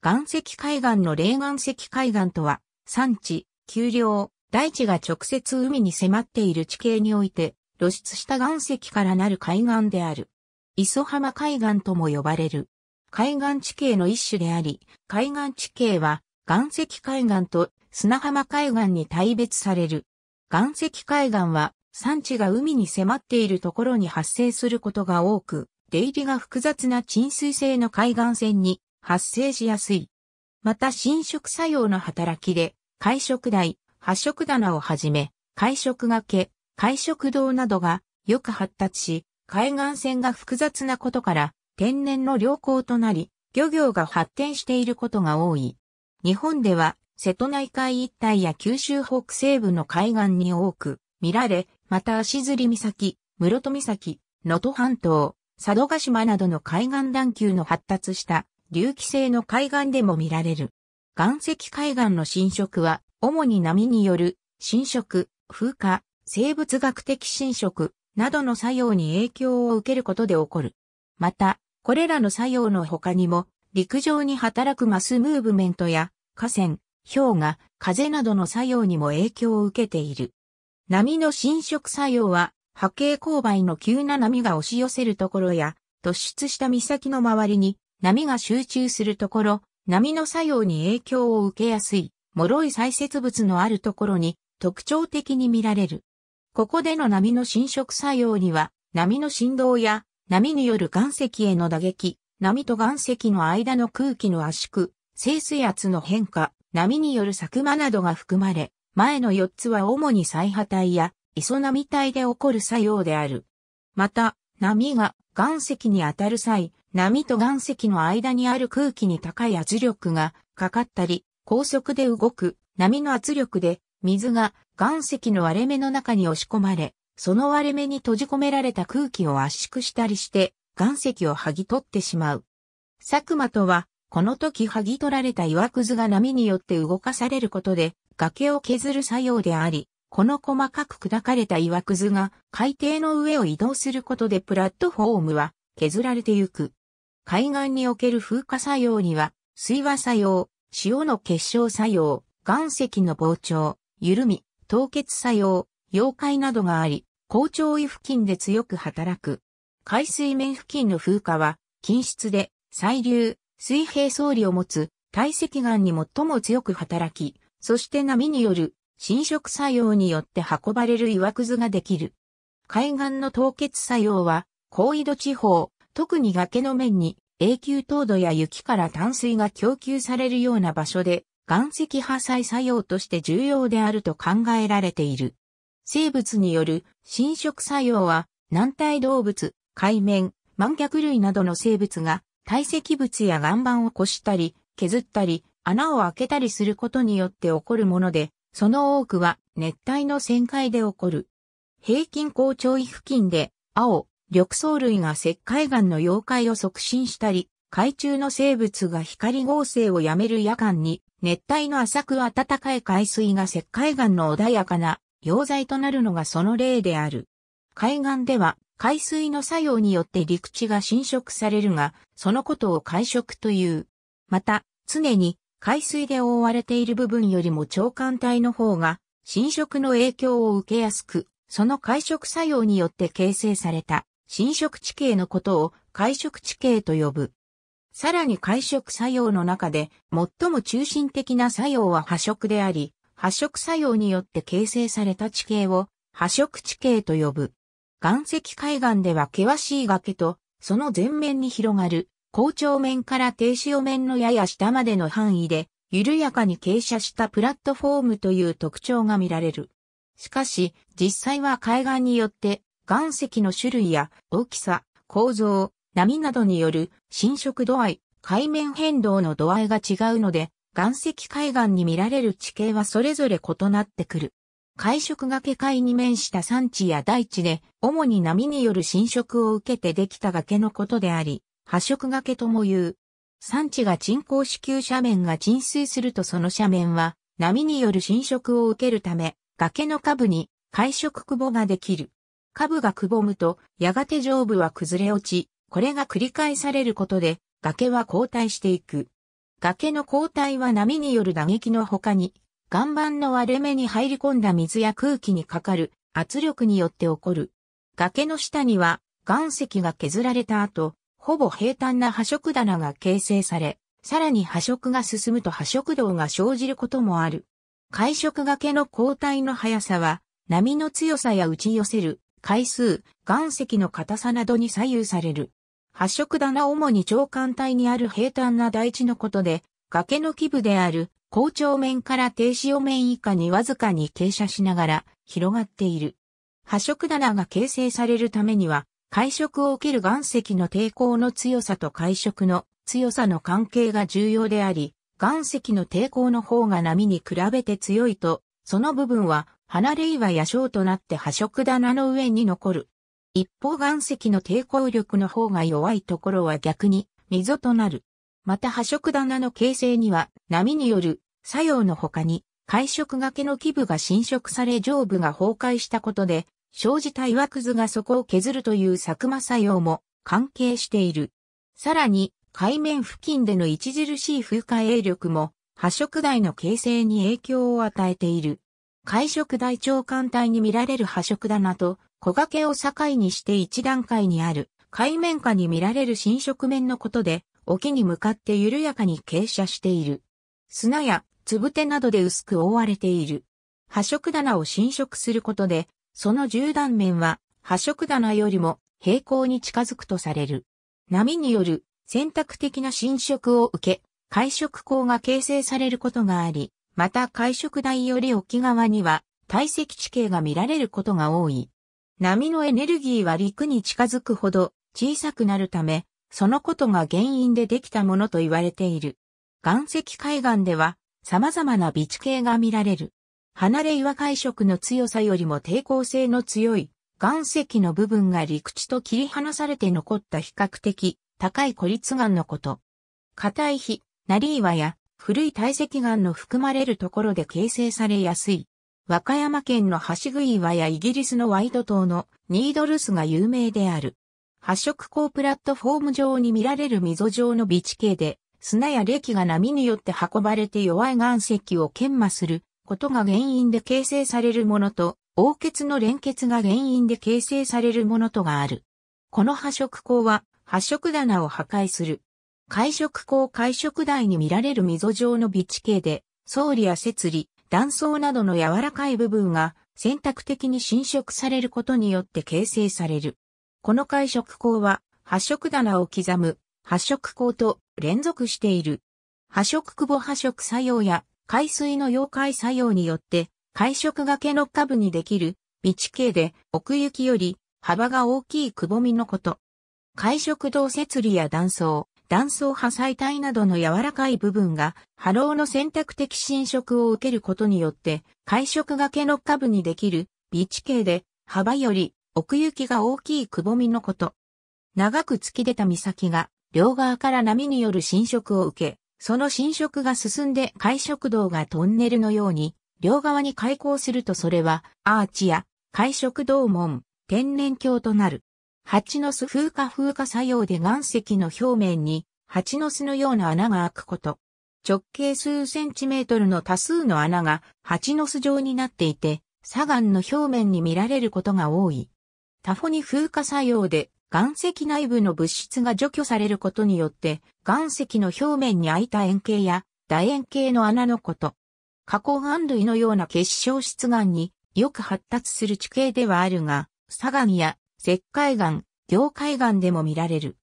岩石海岸の霊岩石海岸とは、山地、丘陵、大地が直接海に迫っている地形において、露出した岩石からなる海岸である。磯浜海岸とも呼ばれる。海岸地形の一種であり、海岸地形は岩石海岸と砂浜海岸に大別される。岩石海岸は産地が海に迫っているところに発生することが多く、出入りが複雑な沈水性の海岸線に発生しやすい。また侵食作用の働きで、会食台、発色棚をはじめ、会食がけ、会食道などがよく発達し、海岸線が複雑なことから天然の良好となり、漁業が発展していることが多い。日本では、瀬戸内海一帯や九州北西部の海岸に多く見られ、また足摺岬、室戸岬、能登半島、佐渡島などの海岸段級の発達した隆起性の海岸でも見られる。岩石海岸の浸食は、主に波による浸食、風化、生物学的侵食などの作用に影響を受けることで起こる。また、これらの作用の他にも、陸上に働くマスムーブメントや、河川、氷河、風などの作用にも影響を受けている。波の侵食作用は、波形勾配の急な波が押し寄せるところや、突出した岬の周りに波が集中するところ、波の作用に影響を受けやすい、脆い砕屑物のあるところに特徴的に見られる。ここでの波の侵食作用には、波の振動や波による岩石への打撃、波と岩石の間の空気の圧縮、静水圧の変化、波による作間などが含まれ、前の4つは主に再波体や磯波体で起こる作用である。また、波が岩石に当たる際、波と岩石の間にある空気に高い圧力がかかったり、高速で動く波の圧力で水が岩石の割れ目の中に押し込まれ、その割れ目に閉じ込められた空気を圧縮したりして岩石を剥ぎ取ってしまう。佐久間とは、この時剥ぎ取られた岩くずが波によって動かされることで崖を削る作用であり、この細かく砕かれた岩くずが海底の上を移動することでプラットフォームは削られてゆく。海岸における風化作用には、水和作用、塩の結晶作用、岩石の膨張、緩み、凍結作用、溶解などがあり、高潮位付近で強く働く。海水面付近の風化は、均質で、細流、水平層理を持つ、堆積岩に最も強く働き、そして波による侵食作用によって運ばれる岩くずができる。海岸の凍結作用は、高緯度地方、特に崖の面に永久凍土や雪から淡水が供給されるような場所で、岩石破砕作用として重要であると考えられている。生物による侵食作用は、軟体動物、海面、満脚類などの生物が堆積物や岩盤をこしたり、削ったり、穴を開けたりすることによって起こるもので、その多くは熱帯の旋回で起こる。平均高潮位付近で、青、緑藻類が石灰岩の溶解を促進したり、海中の生物が光合成をやめる夜間に、熱帯の浅く暖かい海水が石灰岩の穏やかな溶剤となるのがその例である。海岸では海水の作用によって陸地が侵食されるが、そのことを海食という。また、常に海水で覆われている部分よりも長管体の方が侵食の影響を受けやすく、その解食作用によって形成された侵食地形のことを解食地形と呼ぶ。さらに解食作用の中で最も中心的な作用は破食であり、破食作用によって形成された地形を破食地形と呼ぶ。岩石海岸では険しい崖と、その前面に広がる高潮面から低潮面のやや下までの範囲で、緩やかに傾斜したプラットフォームという特徴が見られる。しかし、実際は海岸によって、岩石の種類や大きさ、構造、波などによる侵食度合い、海面変動の度合いが違うので、岩石海岸に見られる地形はそれぞれ異なってくる。海食崖海に面した山地や大地で、主に波による侵食を受けてできた崖のことであり、波食崖とも言う。山地が沈降支給斜面が浸水するとその斜面は波による浸食を受けるため崖の下部に海食くぼができる。下部がくぼむとやがて上部は崩れ落ち、これが繰り返されることで崖は後退していく。崖の後退は波による打撃の他に岩盤の割れ目に入り込んだ水や空気にかかる圧力によって起こる。崖の下には岩石が削られた後、ほぼ平坦な破食棚が形成され、さらに破食が進むと破食道が生じることもある。海食がけの交代の速さは、波の強さや打ち寄せる、回数、岩石の硬さなどに左右される。発色棚主に長官帯にある平坦な台地のことで、崖の基部である高潮面から低潮面以下にわずかに傾斜しながら広がっている。発色棚が形成されるためには、会食を受ける岩石の抵抗の強さと会食の強さの関係が重要であり、岩石の抵抗の方が波に比べて強いと、その部分は離れ岩や小となって破食棚の上に残る。一方岩石の抵抗力の方が弱いところは逆に溝となる。また破食棚の形成には波による作用の他に、会食がけの基部が侵食され上部が崩壊したことで生じた岩くずが底を削るという作間作用も関係している。さらに、海面付近での著しい風化影力も、破食台の形成に影響を与えている。海食台長艦隊に見られる破食棚と、小掛けを境にして一段階にある、海面下に見られる新食面のことで、沖に向かって緩やかに傾斜している。砂や、つぶなどで薄く覆われている。破食棚を侵食することで、その10断面は、波色棚よりも平行に近づくとされる。波による選択的な侵食を受け、海食口が形成されることがあり、また海食台より沖側には体積地形が見られることが多い。波のエネルギーは陸に近づくほど小さくなるため、そのことが原因でできたものと言われている。岩石海岸では様々な微地形が見られる。離れ岩解色の強さよりも抵抗性の強い岩石の部分が陸地と切り離されて残った比較的高い孤立岩のこと。硬い火、なり岩や古い堆積岩の含まれるところで形成されやすい。和歌山県の橋食岩やイギリスのワイド島のニードルスが有名である。発色高プラットフォーム上に見られる溝状の微地形で、砂や礫が波によって運ばれて弱い岩石を研磨することが原因で形成されるものと、黄血の連結が原因で形成されるものとがある。この破色孔は、破色棚を破壊する。解食口解食台に見られる溝状の微地形で、層理や節理、断層などの柔らかい部分が選択的に侵食されることによって形成される。この解食口は、破色棚を刻む、破色口と連続している。破色窪保破色作用や海水の溶解作用によって、海食がけの下部にできる、道形で奥行きより幅が大きいくぼみのこと。海食動節理や断層、断層破砕体などの柔らかい部分が波浪の選択的侵食を受けることによって、海食がけの下部にできる、微地形で幅より奥行きが大きいくぼみのこと。長く突き出た岬が両側から波による侵食を受け、その侵食が進んで海食道がトンネルのように、両側に開口するとそれは、アーチや、海食道門、天然橋となる。蜂の巣風化風化作用で岩石の表面に、蜂の巣のような穴が開くこと。直径数センチメートルの多数の穴が蜂の巣状になっていて、砂岩の表面に見られることが多い。タフォニ風化作用で岩石内部の物質が除去されることによって、岩石の表面に空いた円形や楕円形の穴のこと。花崗岩類のような結晶質岩によく発達する地形ではあるが、砂岩や石灰岩、凝灰岩でも見られる。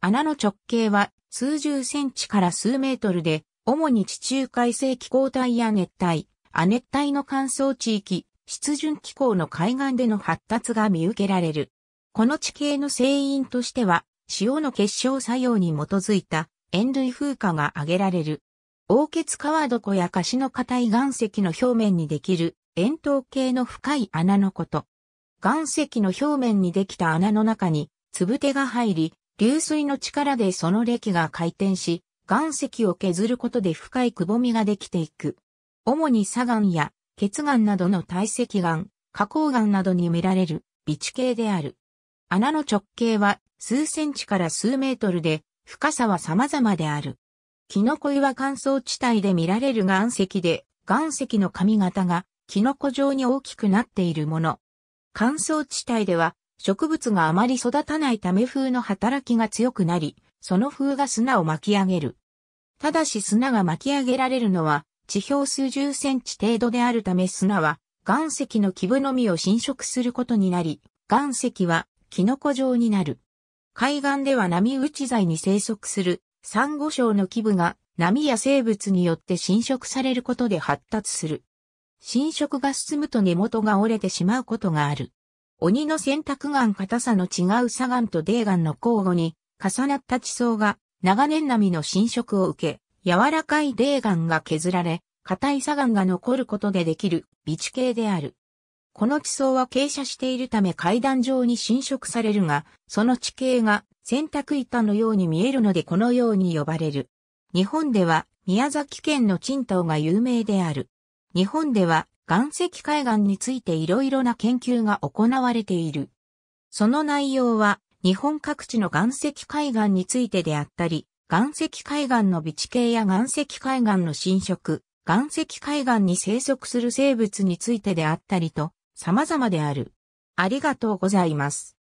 穴の直径は数十センチから数メートルで、主に地中海性気候帯や熱帯、亜熱帯の乾燥地域、湿潤気候の海岸での発達が見受けられる。この地形の成因としては、塩の結晶作用に基づいた塩類風化が挙げられる。凹血川床や樫の硬い岩石の表面にできる円筒形の深い穴のこと。岩石の表面にできた穴の中に粒手が入り、流水の力でその歴が回転し、岩石を削ることで深いくぼみができていく。主に砂岩や血岩などの堆積岩、花崗岩などに見られる微地形である。穴の直径は数センチから数メートルで、深さは様々である。キノコ岩乾燥地帯で見られる岩石で、岩石の髪型がキノコ状に大きくなっているもの。乾燥地帯では植物があまり育たないため風の働きが強くなり、その風が砂を巻き上げる。ただし砂が巻き上げられるのは地表数十センチ程度であるため砂は岩石の基部のみを侵食することになり、岩石はキノコ状になる。海岸では波打ち材に生息するサンゴ礁の基部が波や生物によって侵食されることで発達する。侵食が進むと根元が折れてしまうことがある。鬼の選択岩硬さの違う砂岩と泥岩の交互に重なった地層が長年波の侵食を受け、柔らかい泥岩が削られ、硬い砂岩が残ることでできる備地形である。この地層は傾斜しているため階段状に侵食されるが、その地形が洗濯板のように見えるのでこのように呼ばれる。日本では宮崎県の沈島が有名である。日本では岩石海岸についていろいろな研究が行われている。その内容は日本各地の岩石海岸についてであったり、岩石海岸の備地形や岩石海岸の侵食、岩石海岸に生息する生物についてであったりと、様々である。ありがとうございます。